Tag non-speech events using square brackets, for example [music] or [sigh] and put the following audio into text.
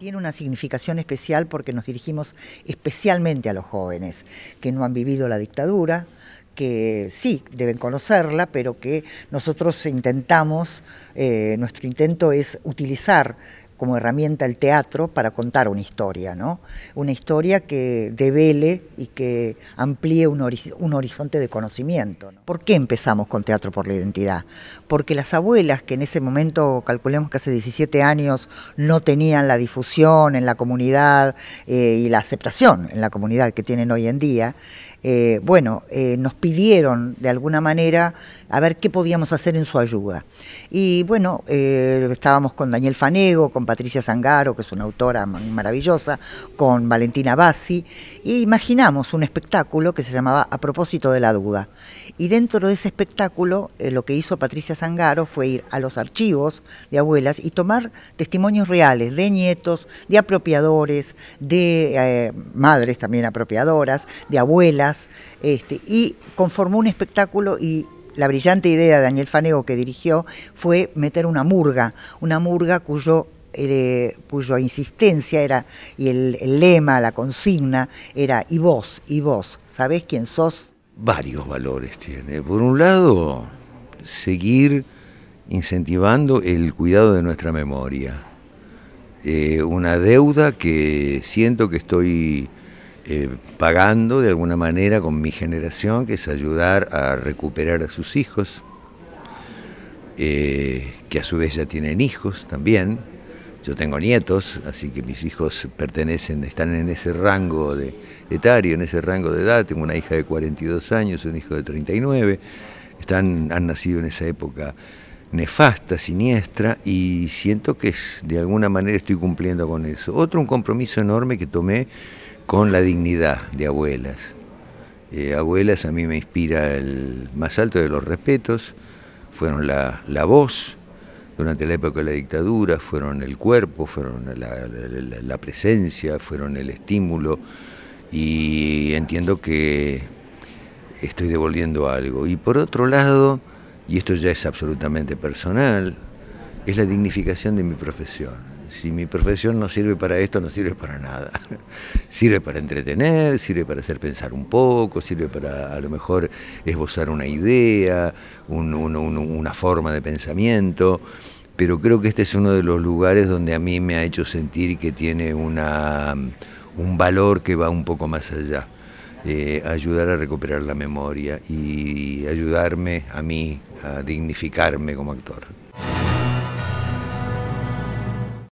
Tiene una significación especial porque nos dirigimos especialmente a los jóvenes que no han vivido la dictadura, que sí, deben conocerla, pero que nosotros intentamos, eh, nuestro intento es utilizar como herramienta el teatro para contar una historia, ¿no? Una historia que devele y que amplíe un, horizonte de conocimiento. ¿Por qué empezamos con Teatro por la Identidad? Porque las abuelas, que en ese momento, calculemos que hace 17 años, no tenían la difusión en la comunidad eh, y la aceptación en la comunidad que tienen hoy en día, eh, bueno, eh, nos pidieron de alguna manera a ver qué podíamos hacer en su ayuda. Y bueno, eh, estábamos con Daniel Fanego, con Patricia Zangaro, que es una autora maravillosa, con Valentina Bassi, e imaginamos un espectáculo que se llamaba A propósito de la duda. Y dentro de ese espectáculo, lo que hizo Patricia Zangaro fue ir a los archivos de abuelas y tomar testimonios reales de nietos, de apropiadores, de madres también apropiadoras, de abuelas, este, y conformó un espectáculo y la brillante idea de Daniel Fanego que dirigió fue meter una murga, una murga cuyo eh, cuya insistencia era, y el, lema, la consigna, era y vos, y vos, ¿sabés quién sos? Varios valores tiene. Por un lado, seguir incentivando el cuidado de nuestra memoria. Eh, una deuda que siento que estoy eh, pagando de alguna manera con mi generación, que es ayudar a recuperar a sus hijos, eh, que a su vez ya tienen hijos también. Yo tengo nietos, así que mis hijos pertenecen, están en ese rango de etario, en ese rango de edad. Tengo una hija de 42 años, un hijo de 39. Están, han nacido en esa época nefasta, siniestra, y siento que de alguna manera estoy cumpliendo con eso. Otro, un compromiso enorme que tomé con la dignidad de abuelas. Eh, abuelas a mí me inspira el más alto de los respetos, fueron la, voz durante la época de la dictadura, fueron el cuerpo, fueron la presencia, fueron el estímulo y entiendo que estoy devolviendo algo. Y por otro lado, y esto ya es absolutamente personal, es la dignificación de mi profesión si mi profesión no sirve para esto, no sirve para nada. [laughs] Sirve para entretener, sirve para hacer pensar un poco, sirve para a lo mejor esbozar una idea, una forma de pensamiento, pero creo que este es uno de los lugares donde a mí me ha hecho sentir que tiene un valor que va un poco más allá. Eh, ayudar a recuperar la memoria y ayudarme a mí a dignificarme como actor.